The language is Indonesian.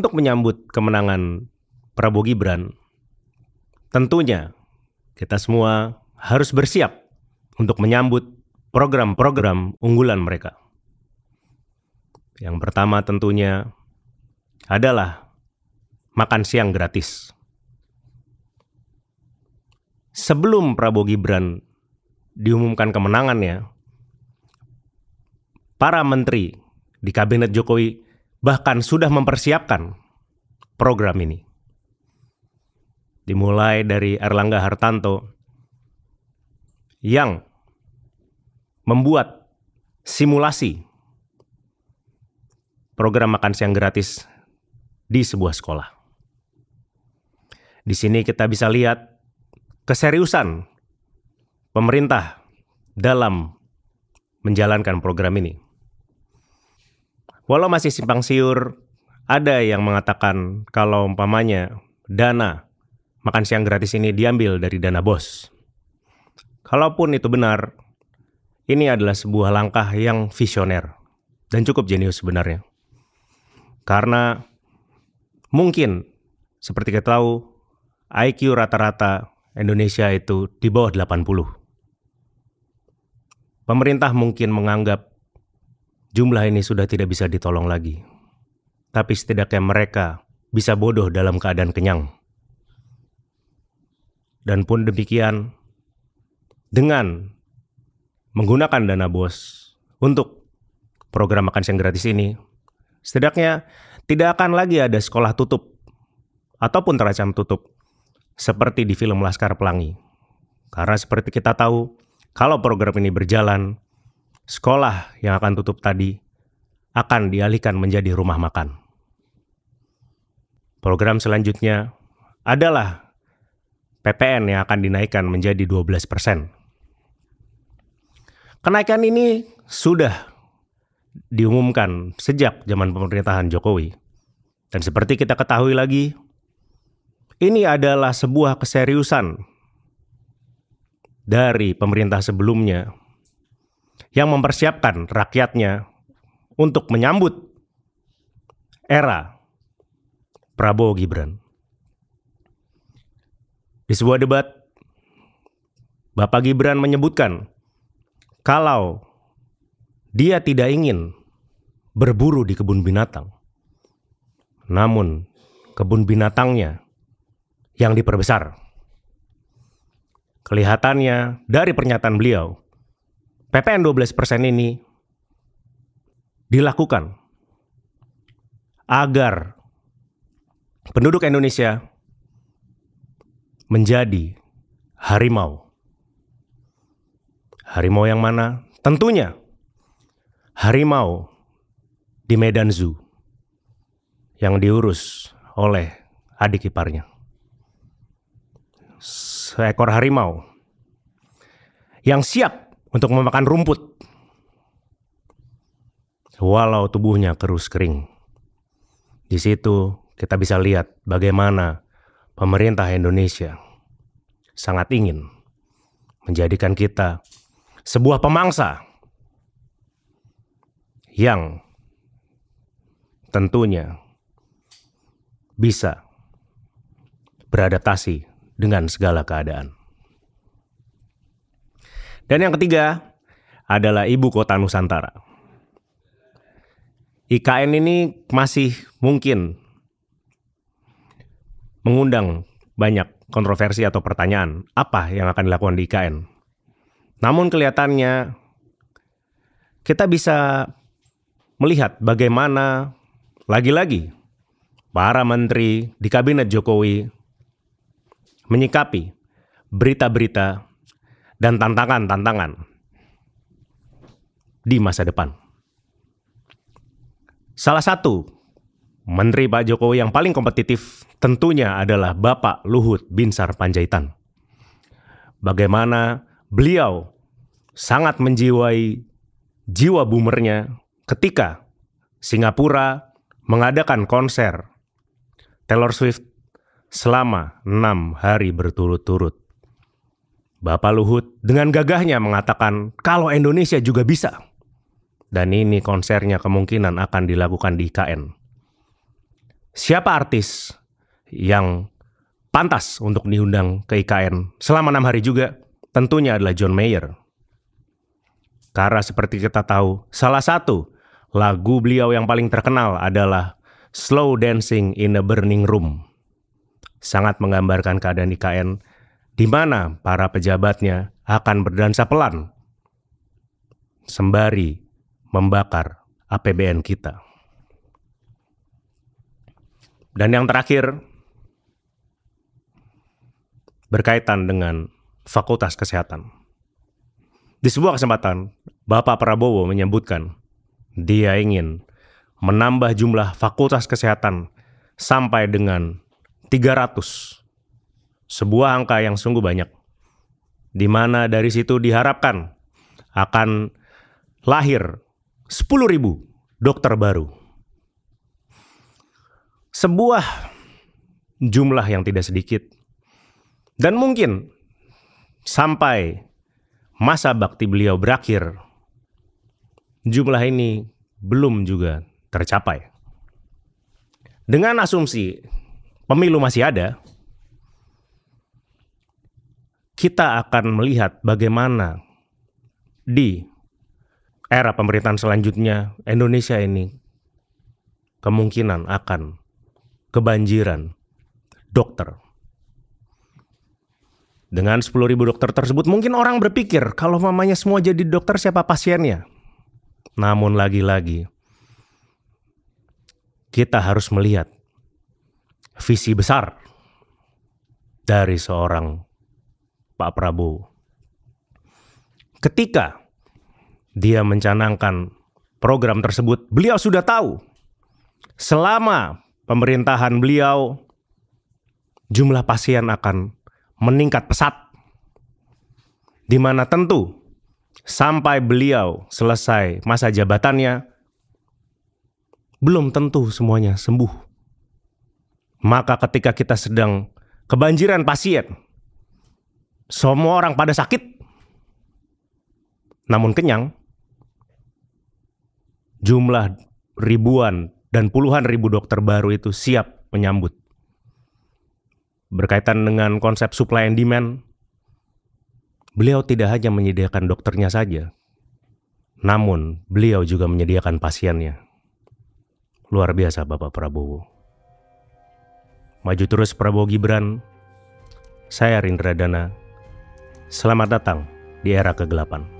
Untuk menyambut kemenangan Prabowo Gibran, tentunya kita semua harus bersiap untuk menyambut program-program unggulan mereka. Yang pertama tentunya adalah makan siang gratis. Sebelum Prabowo Gibran diumumkan kemenangannya, para menteri di kabinet Jokowi bahkan sudah mempersiapkan program ini. Dimulai dari Erlangga Hartanto yang membuat simulasi program makan siang gratis di sebuah sekolah. Di sini kita bisa lihat keseriusan pemerintah dalam menjalankan program ini. Walau masih simpang siur, ada yang mengatakan kalau umpamanya dana makan siang gratis ini diambil dari dana bos. Kalaupun itu benar, ini adalah sebuah langkah yang visioner dan cukup jenius sebenarnya. Karena mungkin seperti kita tahu IQ rata-rata Indonesia itu di bawah 80. Pemerintah mungkin menganggap Jumlah ini sudah tidak bisa ditolong lagi. Tapi setidaknya mereka bisa bodoh dalam keadaan kenyang. Dan pun demikian, dengan menggunakan dana bos untuk program makan siang gratis ini, setidaknya tidak akan lagi ada sekolah tutup ataupun terancam tutup seperti di film Laskar Pelangi. Karena seperti kita tahu, kalau program ini berjalan, sekolah yang akan tutup tadi akan dialihkan menjadi rumah makan. Program selanjutnya adalah PPN yang akan dinaikkan menjadi 12 persen. Kenaikan ini sudah diumumkan sejak zaman pemerintahan Jokowi. Dan seperti kita ketahui lagi, ini adalah sebuah keseriusan dari pemerintah sebelumnya yang mempersiapkan rakyatnya untuk menyambut era Prabowo Gibran. Di sebuah debat, Bapak Gibran menyebutkan kalau dia tidak ingin berburu di kebun binatang. Namun, kebun binatangnya yang diperbesar. Kelihatannya dari pernyataan beliau, PPN 12% ini dilakukan agar penduduk Indonesia menjadi harimau. Harimau yang mana? Tentunya harimau di Medan Zoo yang diurus oleh adik iparnya. Seekor harimau yang siap untuk memakan rumput. Walau tubuhnya kerus kering. Di situ kita bisa lihat bagaimana pemerintah Indonesia sangat ingin menjadikan kita sebuah pemangsa yang tentunya bisa beradaptasi dengan segala keadaan. Dan yang ketiga adalah ibu kota Nusantara. IKN ini masih mungkin mengundang banyak kontroversi atau pertanyaan apa yang akan dilakukan di IKN. Namun kelihatannya kita bisa melihat bagaimana lagi-lagi para menteri di kabinet Jokowi menyikapi berita-berita dan tantangan-tantangan di masa depan. Salah satu menteri Pak Jokowi yang paling kompetitif tentunya adalah Bapak Luhut Binsar Panjaitan. Bagaimana beliau sangat menjiwai jiwa boomernya ketika Singapura mengadakan konser Taylor Swift selama enam hari berturut-turut. Bapak Luhut dengan gagahnya mengatakan kalau Indonesia juga bisa. Dan ini konsernya kemungkinan akan dilakukan di IKN. Siapa artis yang pantas untuk diundang ke IKN selama enam hari juga? Tentunya adalah John Mayer. Karena seperti kita tahu, salah satu lagu beliau yang paling terkenal adalah Slow Dancing in a Burning Room. Sangat menggambarkan keadaan IKN di mana para pejabatnya akan berdansa pelan sembari membakar APBN kita. Dan yang terakhir berkaitan dengan Fakultas Kesehatan. Di sebuah kesempatan, Bapak Prabowo menyebutkan dia ingin menambah jumlah fakultas kesehatan sampai dengan 300 sebuah angka yang sungguh banyak. Di mana dari situ diharapkan akan lahir 10.000 dokter baru. Sebuah jumlah yang tidak sedikit. Dan mungkin sampai masa bakti beliau berakhir, jumlah ini belum juga tercapai. Dengan asumsi pemilu masih ada, kita akan melihat bagaimana di era pemerintahan selanjutnya Indonesia ini kemungkinan akan kebanjiran dokter. Dengan 10.000 dokter tersebut mungkin orang berpikir kalau mamanya semua jadi dokter siapa pasiennya. Namun lagi-lagi kita harus melihat visi besar dari seorang Pak Prabowo. Ketika dia mencanangkan program tersebut, beliau sudah tahu selama pemerintahan beliau jumlah pasien akan meningkat pesat. Di mana tentu sampai beliau selesai masa jabatannya belum tentu semuanya sembuh. Maka ketika kita sedang kebanjiran pasien, semua orang pada sakit, namun kenyang. Jumlah ribuan dan puluhan ribu dokter baru itu siap menyambut. Berkaitan dengan konsep supply and demand, beliau tidak hanya menyediakan dokternya saja, namun beliau juga menyediakan pasiennya. Luar biasa Bapak Prabowo. Maju terus Prabowo Gibran. Saya Rindra Dana. Selamat datang di era kegelapan.